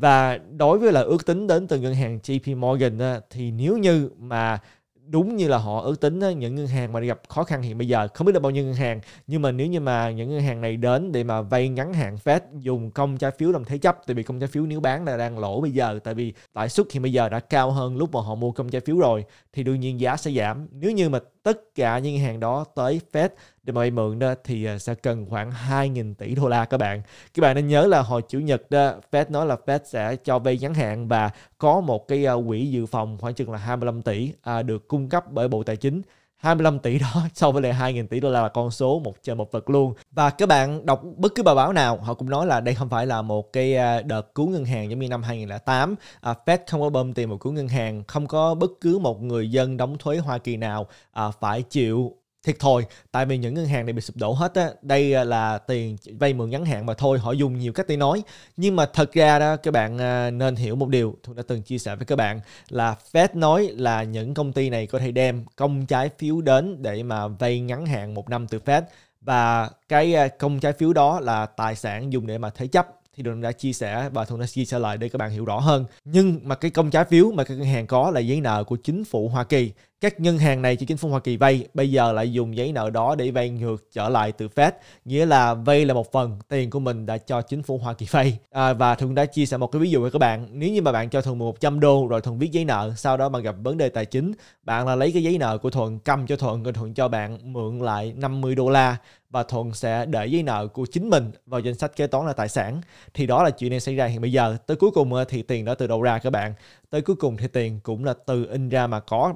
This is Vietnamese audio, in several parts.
và đối với là ước tính đến từ ngân hàng JP Morgan á, thì nếu như mà đúng như là họ ước tính á, những ngân hàng mà gặp khó khăn hiện bây giờ không biết là bao nhiêu ngân hàng nhưng mà nếu như mà những ngân hàng này đến để mà vay ngắn hạn Fed dùng công trái phiếu làm thế chấp tại vì công trái phiếu nếu bán là đang lỗ bây giờ tại vì lãi suất hiện bây giờ đã cao hơn lúc mà họ mua công trái phiếu rồi thì đương nhiên giá sẽ giảm nếu như mà tất cả những ngân hàng đó tới Fed để mà vay mượn đó thì à, sẽ cần khoảng 2.000 tỷ đô la các bạn. Các bạn nên nhớ là hồi chủ nhật đó Fed nói là Fed sẽ cho vay ngắn hạn và có một cái à, quỹ dự phòng khoảng chừng là 25 tỷ à, được cung cấp bởi Bộ Tài chính 25 tỷ đó so với lại 2.000 tỷ đô la là con số một trời một vật luôn. Và các bạn đọc bất cứ bài báo nào, họ cũng nói là đây không phải là một cái à, đợt cứu ngân hàng giống như năm 2008. À, Fed không có bơm tiền một cứu ngân hàng, không có bất cứ một người dân đóng thuế Hoa Kỳ nào à, phải chịu thiệt thôi tại vì những ngân hàng này bị sụp đổ hết á đây à, là tiền vay mượn ngắn hạn mà thôi họ dùng nhiều cách để nói nhưng mà thật ra đó các bạn à, nên hiểu một điều tôi đã từng chia sẻ với các bạn là Fed nói là những công ty này có thể đem công trái phiếu đến để mà vay ngắn hạn một năm từ Fed và cái à, công trái phiếu đó là tài sản dùng để mà thế chấp thì Đường đã chia sẻ và Thuận đã chia sẻ lại để các bạn hiểu rõ hơn. Nhưng mà cái công trái phiếu mà các ngân hàng có là giấy nợ của chính phủ Hoa Kỳ các ngân hàng này cho chính phủ Hoa Kỳ vay, bây giờ lại dùng giấy nợ đó để vay ngược trở lại từ Fed, nghĩa là vay là một phần tiền của mình đã cho chính phủ Hoa Kỳ vay. À, và Thuận đã chia sẻ một cái ví dụ với các bạn, nếu như mà bạn cho Thuận 100 đô rồi Thuận viết giấy nợ, sau đó bạn gặp vấn đề tài chính, bạn là lấy cái giấy nợ của Thuận cầm cho Thuận, rồi Thuận cho bạn mượn lại 50 đô la và Thuận sẽ để giấy nợ của chính mình vào danh sách kế toán là tài sản thì đó là chuyện đang xảy ra hiện bây giờ tới cuối cùng thì tiền đó từ đâu ra các bạn tới cuối cùng thì tiền cũng là từ in ra mà có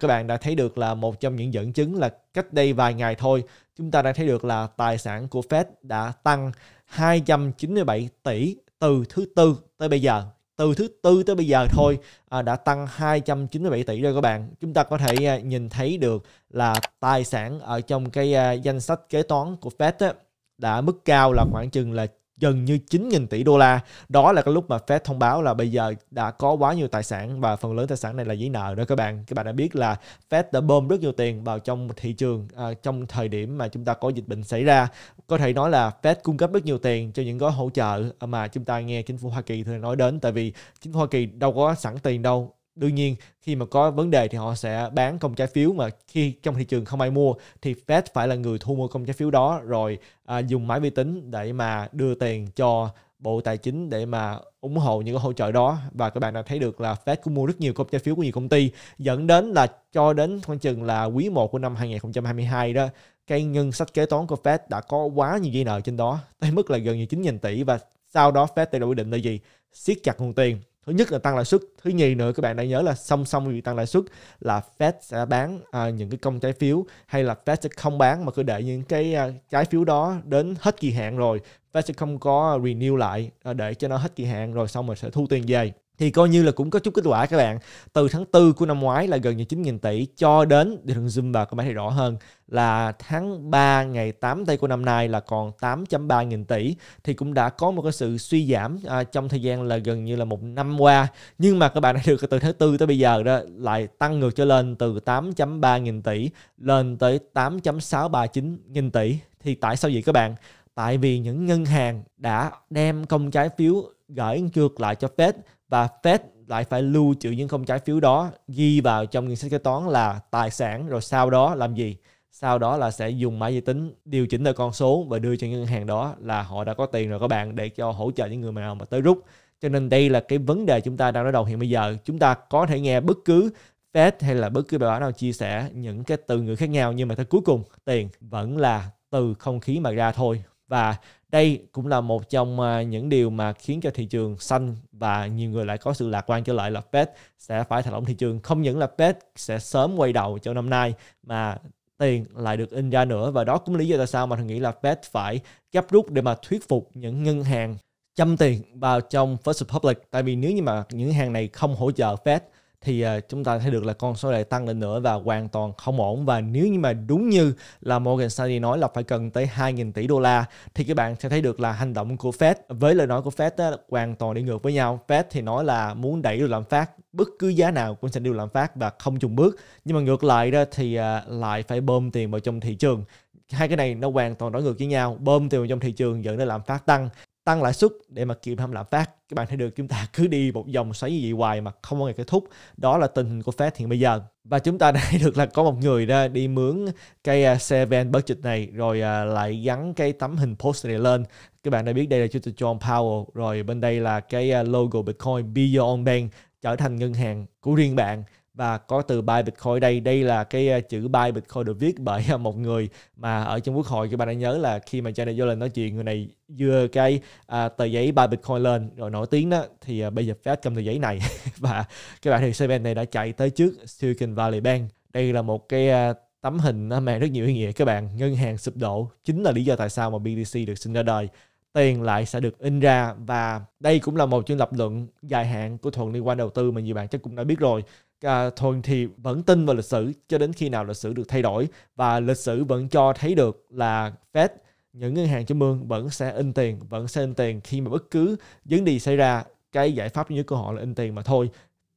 các bạn đã thấy được là một trong những dẫn chứng là cách đây vài ngày thôi chúng ta đã thấy được là tài sản của Fed đã tăng 297 tỷ từ thứ tư tới bây giờ từ thứ tư tới bây giờ thôi à, đã tăng 297 tỷ rồi các bạn chúng ta có thể à, nhìn thấy được là tài sản ở trong cái à, danh sách kế toán của Fed á, đã mức cao là khoảng chừng là gần như 9.000 tỷ đô la. Đó là cái lúc mà Fed thông báo là bây giờ đã có quá nhiều tài sản và phần lớn tài sản này là giấy nợ đó các bạn. Các bạn đã biết là Fed đã bơm rất nhiều tiền vào trong thị trường à, trong thời điểm mà chúng ta có dịch bệnh xảy ra. Có thể nói là Fed cung cấp rất nhiều tiền cho những gói hỗ trợ mà chúng ta nghe chính phủ Hoa Kỳ thường nói đến tại vì chính phủ Hoa Kỳ đâu có sẵn tiền đâu đương nhiên khi mà có vấn đề thì họ sẽ bán công trái phiếu mà khi trong thị trường không ai mua thì Fed phải là người thu mua công trái phiếu đó rồi à, dùng máy vi tính để mà đưa tiền cho Bộ Tài chính để mà ủng hộ những cái hỗ trợ đó và các bạn đã thấy được là Fed cũng mua rất nhiều công trái phiếu của nhiều công ty dẫn đến là cho đến khoảng chừng là quý 1 của năm 2022 đó cái ngân sách kế toán của Fed đã có quá nhiều dây nợ trên đó tới mức là gần như 9.000 tỷ và sau đó Fed đã quyết định là gì siết chặt nguồn tiền thứ nhất là tăng lãi suất thứ nhì nữa các bạn đã nhớ là song song với việc tăng lãi suất là Fed sẽ bán à, những cái công trái phiếu hay là Fed sẽ không bán mà cứ để những cái à, trái phiếu đó đến hết kỳ hạn rồi Fed sẽ không có renew lại à, để cho nó hết kỳ hạn rồi xong rồi sẽ thu tiền về thì coi như là cũng có chút kết quả các bạn từ tháng 4 của năm ngoái là gần như 9.000 tỷ cho đến để thằng zoom vào các bạn thấy rõ hơn là tháng 3 ngày 8 tây của năm nay là còn 8.3 nghìn tỷ thì cũng đã có một cái sự suy giảm à, trong thời gian là gần như là một năm qua nhưng mà các bạn đã được từ tháng 4 tới bây giờ đó lại tăng ngược trở lên từ 8.3 nghìn tỷ lên tới 8.639 nghìn tỷ thì tại sao vậy các bạn tại vì những ngân hàng đã đem công trái phiếu gửi ngược lại cho Fed và Fed lại phải lưu trữ những không trái phiếu đó ghi vào trong ngân sách kế toán là tài sản rồi sau đó làm gì sau đó là sẽ dùng máy vi tính điều chỉnh lại con số và đưa cho ngân hàng đó là họ đã có tiền rồi các bạn để cho hỗ trợ những người nào mà tới rút cho nên đây là cái vấn đề chúng ta đang đối đầu hiện bây giờ chúng ta có thể nghe bất cứ Fed hay là bất cứ bài báo nào chia sẻ những cái từ ngữ khác nhau nhưng mà tới cuối cùng tiền vẫn là từ không khí mà ra thôi và đây cũng là một trong à, những điều mà khiến cho thị trường xanh và nhiều người lại có sự lạc quan trở lại là Fed sẽ phải thả lỏng thị trường. Không những là Fed sẽ sớm quay đầu cho năm nay mà tiền lại được in ra nữa và đó cũng lý do tại sao mà tôi nghĩ là Fed phải gấp rút để mà thuyết phục những ngân hàng châm tiền vào trong First Republic tại vì nếu như mà những hàng này không hỗ trợ Fed thì uh, chúng ta thấy được là con số này tăng lên nữa và hoàn toàn không ổn và nếu như mà đúng như là Morgan Stanley nói là phải cần tới 2.000 tỷ đô la thì các bạn sẽ thấy được là hành động của Fed với lời nói của Fed đó, hoàn toàn đi ngược với nhau Fed thì nói là muốn đẩy được lạm phát bất cứ giá nào cũng sẽ đều lạm phát và không chùng bước nhưng mà ngược lại đó thì uh, lại phải bơm tiền vào trong thị trường hai cái này nó hoàn toàn đối ngược với nhau bơm tiền vào trong thị trường dẫn đến lạm phát tăng tăng lãi suất để mà kìm hãm lạm phát các bạn thấy được chúng ta cứ đi một dòng xoáy như vậy hoài mà không có ngày kết thúc đó là tình hình của Fed hiện bây giờ và chúng ta đã thấy được là có một người đó đi mướn cái à, xe seven budget này rồi à, lại gắn cái tấm hình post này lên các bạn đã biết đây là chủ tịch John Powell rồi bên đây là cái à, logo Bitcoin Beyond Bank trở thành ngân hàng của riêng bạn và có từ buy Bitcoin đây đây là cái ờ, chữ buy Bitcoin được viết bởi ờ, một người mà ở trong quốc hội các bạn đã nhớ là khi mà Janet Yellen nói chuyện người này vừa cái à, tờ giấy buy Bitcoin lên rồi nổi tiếng đó thì à, bây giờ Fed cầm tờ giấy này và các bạn thì Seven này đã chạy tới trước Silicon Valley Bank đây là một cái à, tấm hình mang rất nhiều ý nghĩa các bạn ngân hàng sụp đổ chính là lý do tại sao mà BTC được sinh ra đời tiền lại sẽ được in ra và đây cũng là một trong lập luận dài hạn của thuận liên quan đầu tư mà nhiều bạn chắc cũng đã biết rồi à, thuần thì vẫn tin vào lịch sử cho đến khi nào lịch sử được thay đổi và lịch sử vẫn cho thấy được là Fed những ngân hàng trung ương vẫn sẽ in tiền vẫn sẽ in tiền khi mà bất cứ vấn đề xảy ra cái giải pháp duy nhất của họ là in tiền mà thôi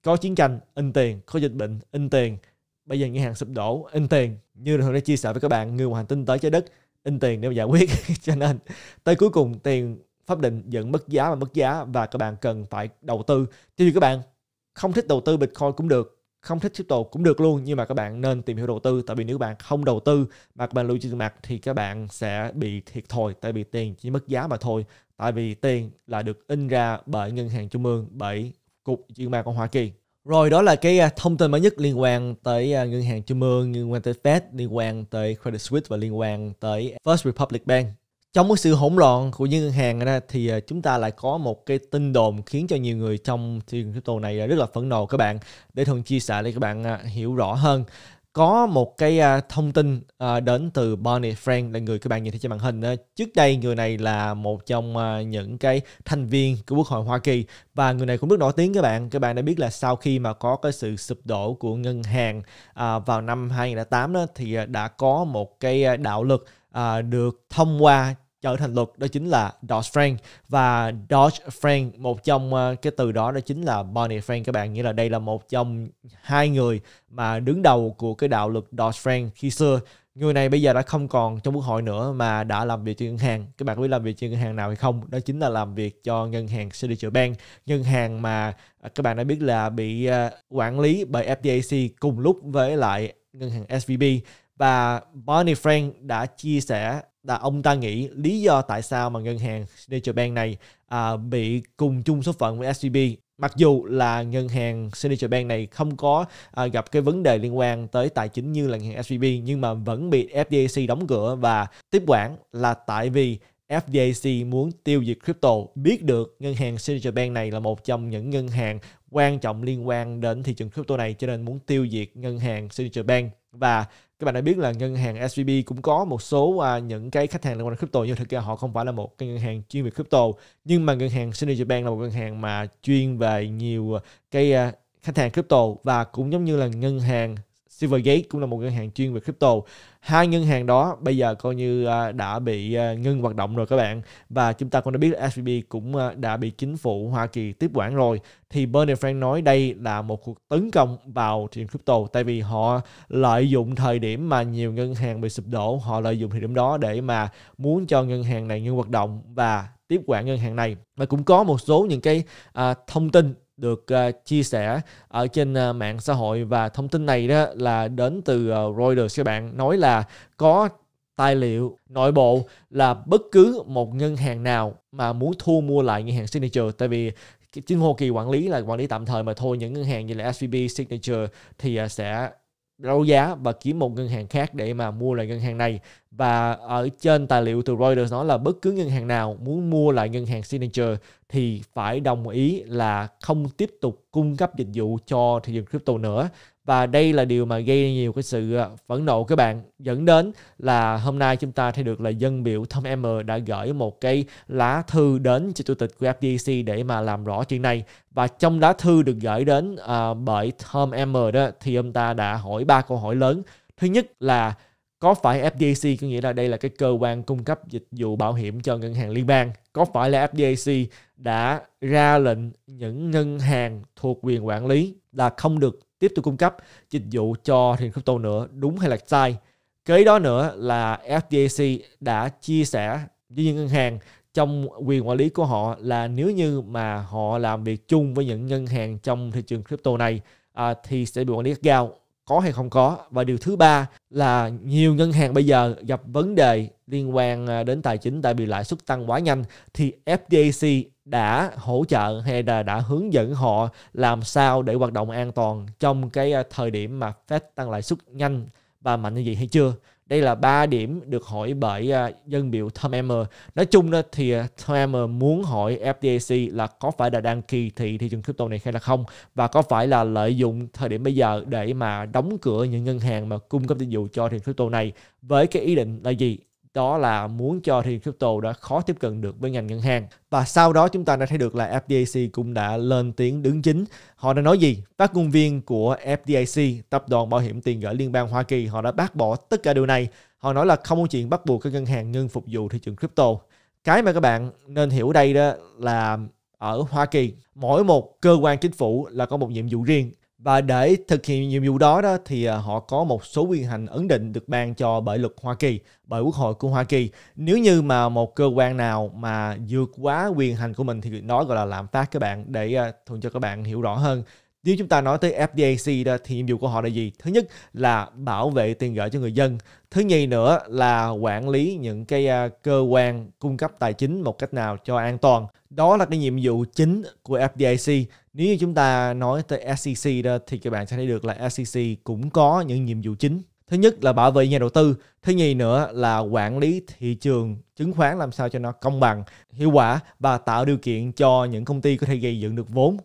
có chiến tranh in tiền có dịch bệnh in tiền bây giờ ngân hàng sụp đổ in tiền như là đã chia sẻ với các bạn người ngoài hành tinh tới trái đất in tiền để mà giải quyết cho nên tới cuối cùng tiền pháp định vẫn mất giá và mất giá và các bạn cần phải đầu tư cho dù các bạn không thích đầu tư bitcoin cũng được không thích crypto cũng được luôn nhưng mà các bạn nên tìm hiểu đầu tư tại vì nếu bạn không đầu tư mà các bạn lưu trên mặt thì các bạn sẽ bị thiệt thòi tại vì tiền chỉ mất giá mà thôi tại vì tiền là được in ra bởi ngân hàng trung ương bởi cục dự trữ của Hoa Kỳ rồi đó là cái à, thông tin mới nhất liên quan tới à, ngân hàng trung ương, liên quan tới Fed, liên quan tới Credit Suisse và liên quan tới First Republic Bank trong cái sự hỗn loạn của những ngân hàng đó thì à, chúng ta lại có một cái tin đồn khiến cho nhiều người trong thị trường crypto này rất là phẫn nộ các bạn để thường chia sẻ để các bạn à, hiểu rõ hơn có một cái à, thông tin đến từ Bonnie Frank là người các bạn nhìn thấy trên màn hình trước đây người này là một trong những cái thành viên của Quốc hội Hoa Kỳ và người này cũng rất nổi tiếng các bạn các bạn đã biết là sau khi mà có cái sự sụp đổ của ngân hàng vào năm 2008 đó thì đã có một cái đạo luật được thông qua trở thành luật đó chính là Dodge frank và Dodge frank một trong ờ, cái từ đó đó chính là Bonnie Frank các bạn nghĩa là đây là một trong hai người mà đứng đầu của cái đạo luật Dodge frank khi xưa người này bây giờ đã không còn trong quốc hội nữa mà đã làm việc cho ngân hàng các bạn biết làm việc cho ngân hàng nào hay không đó chính là làm việc cho ngân hàng Signature Bank ngân hàng mà ờ, các bạn đã biết là bị ờ, quản lý bởi FDIC cùng lúc với lại ngân hàng SVB và Bonnie Frank đã chia sẻ là ông ta nghĩ lý do tại sao mà ngân hàng Signature Bank này à, bị cùng chung số phận với SVB mặc dù là ngân hàng Signature Bank này không có à, gặp cái vấn đề liên quan tới tài chính như là ngân hàng SVB nhưng mà vẫn bị FDIC đóng cửa và tiếp quản là tại vì FDIC muốn tiêu diệt crypto biết được ngân hàng Signature Bank này là một trong những ngân hàng quan trọng liên quan đến thị trường crypto này cho nên muốn tiêu diệt ngân hàng Signature Bank và các bạn đã biết là ngân hàng SVB cũng có một số à, những cái khách hàng liên quan đến crypto nhưng thực ra họ không phải là một cái ngân hàng chuyên về crypto nhưng mà ngân hàng Signature Bank là một ngân hàng mà chuyên về nhiều à, cái à, khách hàng crypto và cũng giống như là ngân hàng Silvergate cũng là một ngân hàng chuyên về crypto. Hai ngân hàng đó bây giờ coi như à, đã bị à, ngưng hoạt động rồi các bạn. Và chúng ta cũng đã biết là SVB cũng à, đã bị chính phủ Hoa Kỳ tiếp quản rồi. Thì Bernie Frank nói đây là một cuộc tấn công vào thị trường crypto tại vì họ lợi dụng thời điểm mà nhiều ngân hàng bị sụp đổ, họ lợi dụng thời điểm đó để mà muốn cho ngân hàng này ngưng hoạt động và tiếp quản ngân hàng này và cũng có một số những cái à, thông tin được uh, chia sẻ ở trên uh, mạng xã hội và thông tin này đó là đến từ uh, Reuters các bạn nói là có tài liệu nội bộ là bất cứ một ngân hàng nào mà muốn thu mua lại ngân hàng Signature tại vì chính hồ kỳ quản lý là quản lý tạm thời mà thôi những ngân hàng như là SVB, Signature thì uh, sẽ đấu giá và kiếm một ngân hàng khác để mà mua lại ngân hàng này và ở trên tài liệu từ Reuters nói là bất cứ ngân hàng nào muốn mua lại ngân hàng Signature thì phải đồng ý là không tiếp tục cung cấp dịch vụ cho thị trường crypto nữa và đây là điều mà gây nhiều cái sự à, phẫn nộ các bạn dẫn đến là hôm nay chúng ta thấy được là dân biểu Tom M đã gửi một cái lá thư đến cho chủ tịch của FDIC để mà làm rõ chuyện này và trong lá thư được gửi đến uh, bởi Tom M đó thì ông ta đã hỏi ba câu hỏi lớn thứ nhất là có phải FDIC có nghĩa là đây là cái cơ quan cung cấp dịch vụ bảo hiểm cho ngân hàng liên bang có phải là FDIC đã ra lệnh những ngân hàng thuộc quyền quản lý là không được tiếp tục cung cấp dịch vụ cho thiền crypto nữa đúng hay là sai kế đó nữa là FDIC đã chia sẻ với những ngân hàng trong quyền quản lý của họ là nếu như mà họ làm việc chung với những ngân hàng trong thị trường crypto này à, thì sẽ bị quản lý gắt gao có hay không có và điều thứ ba là nhiều ngân hàng bây giờ gặp vấn đề liên quan à, đến tài chính tại vì lãi suất tăng quá nhanh thì FDIC đã hỗ trợ hay là đã hướng dẫn họ làm sao để hoạt động an toàn trong cái à, thời điểm mà Fed tăng lãi suất nhanh và mạnh như vậy hay chưa đây là ba điểm được hỏi bởi à, dân biểu Tom Emmer. Nói chung đó thì à, Tom Emmer muốn hỏi FDIC là có phải là đăng kỳ thị thị trường crypto này hay là không và có phải là lợi dụng thời điểm bây giờ để mà đóng cửa những ngân hàng mà cung cấp dịch vụ cho thị trường crypto này với cái ý định là gì? đó là muốn cho thị trường crypto đã khó tiếp cận được với ngành ngân hàng và sau đó chúng ta đã thấy được là FDIC cũng đã lên tiếng đứng chính họ đã nói gì phát ngôn viên của FDIC tập đoàn bảo hiểm tiền gửi liên bang Hoa Kỳ họ đã bác bỏ tất cả điều này họ nói là không có chuyện bắt buộc các ngân hàng ngưng phục vụ thị trường crypto cái mà các bạn nên hiểu đây đó là ở Hoa Kỳ mỗi một cơ quan chính phủ là có một nhiệm vụ riêng và để thực hiện nhiệm vụ đó đó thì à, họ có một số quyền hành ấn định được ban cho bởi luật Hoa Kỳ, bởi Quốc hội của Hoa Kỳ. Nếu như mà một cơ quan nào mà vượt quá quyền hành của mình thì nó gọi là lạm phát các bạn để à, thuận cho các bạn hiểu rõ hơn. Nếu chúng ta nói tới FDIC đó, thì nhiệm vụ của họ là gì? Thứ nhất là bảo vệ tiền gửi cho người dân. Thứ nhì nữa là quản lý những cái à, cơ quan cung cấp tài chính một cách nào cho an toàn. Đó là cái nhiệm vụ chính của FDIC. Nếu như chúng ta nói tới SEC đó, thì các bạn sẽ thấy được là SEC cũng có những nhiệm vụ chính. Thứ nhất là bảo vệ nhà đầu tư, thứ nhì nữa là quản lý thị trường chứng khoán làm sao cho nó công bằng, hiệu quả và tạo điều kiện cho những công ty có thể gây dựng được vốn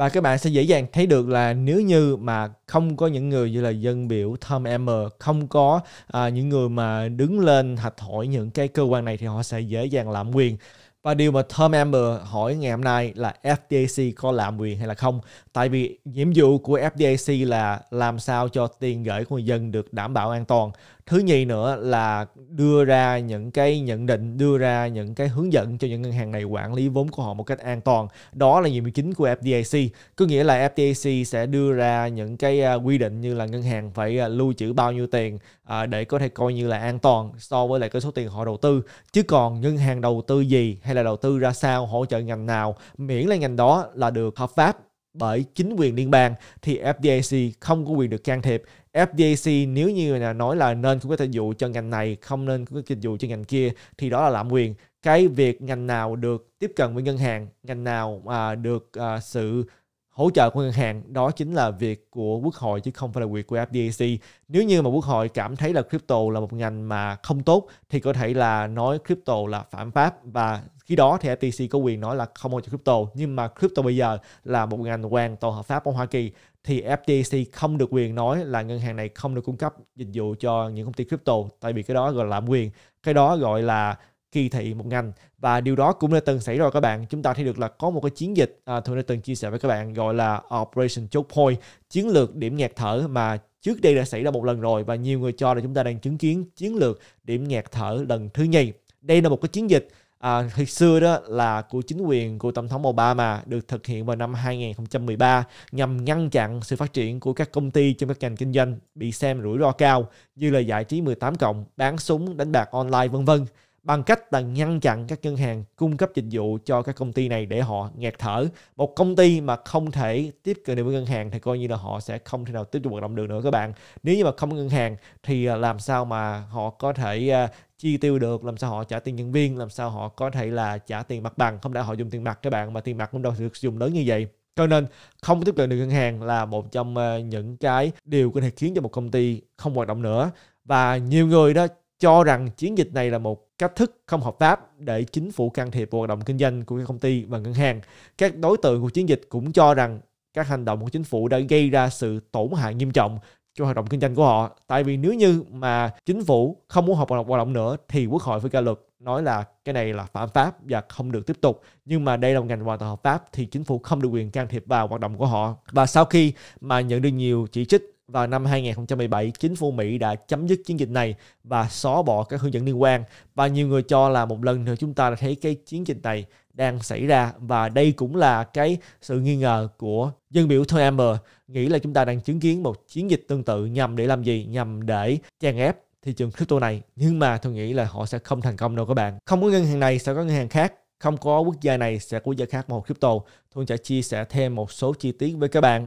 và các bạn sẽ dễ dàng thấy được là nếu như mà không có những người như là dân biểu Tom Emmer không có à, những người mà đứng lên hạch hỏi những cái cơ quan này thì họ sẽ dễ dàng lạm quyền và điều mà Tom Emmer hỏi ngày hôm nay là FDIC có làm quyền hay là không tại vì nhiệm vụ của FDIC là làm sao cho tiền gửi của người dân được đảm bảo an toàn thứ nhì nữa là đưa ra những cái nhận định đưa ra những cái hướng dẫn cho những ngân hàng này quản lý vốn của họ một cách an toàn đó là nhiệm vụ chính của FDIC có nghĩa là FDIC sẽ đưa ra những cái à, quy định như là ngân hàng phải à, lưu trữ bao nhiêu tiền à, để có thể coi như là an toàn so với lại cái số tiền họ đầu tư chứ còn ngân hàng đầu tư gì hay là đầu tư ra sao hỗ trợ ngành nào miễn là ngành đó là được hợp pháp bởi chính quyền liên bang thì FDIC không có quyền được can thiệp FDAC nếu như là nói là nên cung cấp dịch vụ cho ngành này không nên cung cấp dịch vụ cho ngành kia thì đó là lạm quyền cái việc ngành nào được tiếp cận với ngân hàng ngành nào mà được à, sự hỗ trợ của ngân hàng đó chính là việc của quốc hội chứ không phải là quyền của FDAC nếu như mà quốc hội cảm thấy là crypto là một ngành mà không tốt thì có thể là nói crypto là phạm pháp và khi đó thì FTC có quyền nói là không hỗ trợ crypto nhưng mà crypto bây giờ là một ngành hoàn toàn hợp pháp ở Hoa Kỳ thì FTC không được quyền nói là ngân hàng này không được cung cấp dịch vụ cho những công ty crypto tại vì cái đó gọi là lạm quyền cái đó gọi là kỳ thị một ngành và điều đó cũng đã từng xảy ra các bạn chúng ta thấy được là có một cái chiến dịch à, thường đã từng chia sẻ với các bạn gọi là operation choke point chiến lược điểm nghẹt thở mà trước đây đã xảy ra một lần rồi và nhiều người cho là chúng ta đang chứng kiến chiến lược điểm nghẹt thở lần thứ nhì đây là một cái chiến dịch à, hồi xưa đó là của chính quyền của tổng thống Obama được thực hiện vào năm 2013 nhằm ngăn chặn sự phát triển của các công ty trong các ngành kinh doanh bị xem rủi ro cao như là giải trí 18 cộng, bán súng, đánh bạc online vân vân bằng cách là ngăn chặn các ngân hàng cung cấp dịch vụ cho các công ty này để họ nghẹt thở. Một công ty mà không thể tiếp cận được với ngân hàng thì coi như là họ sẽ không thể nào tiếp tục hoạt động được nữa các bạn. Nếu như mà không có ngân hàng thì à, làm sao mà họ có thể à, chi tiêu được làm sao họ trả tiền nhân viên làm sao họ có thể là trả tiền mặt bằng không đã họ dùng tiền mặt các bạn mà tiền mặt cũng đâu được dùng lớn như vậy cho nên không tiếp cận được ngân hàng là một trong à, những cái điều có thể khiến cho một công ty không hoạt động nữa và nhiều người đó cho rằng chiến dịch này là một cách thức không hợp pháp để chính phủ can thiệp vào hoạt động kinh doanh của các công ty và ngân hàng. Các đối tượng của chiến dịch cũng cho rằng các hành động của chính phủ đã gây ra sự tổn hại nghiêm trọng cho hoạt động kinh doanh của họ. Tại vì nếu như mà chính phủ không muốn hợp hoạt động hoạt động nữa thì quốc hội phải ra luật nói là cái này là phạm pháp và không được tiếp tục. Nhưng mà đây là một ngành hoàn toàn hợp pháp thì chính phủ không được quyền can thiệp vào hoạt động của họ. Và sau khi mà nhận được nhiều chỉ trích vào năm 2017, chính phủ Mỹ đã chấm dứt chiến dịch này và xóa bỏ các hướng dẫn liên quan. Và nhiều người cho là một lần nữa chúng ta đã thấy cái chiến dịch này đang xảy ra và đây cũng là cái sự nghi ngờ của dân biểu Thôi Amber nghĩ là chúng ta đang chứng kiến một chiến dịch tương tự nhằm để làm gì? Nhằm để chèn ép thị trường crypto này nhưng mà tôi nghĩ là họ sẽ không thành công đâu các bạn không có ngân hàng này sẽ có ngân hàng khác không có quốc gia này sẽ có quốc gia khác một crypto tôi sẽ chia sẻ thêm một số chi tiết với các bạn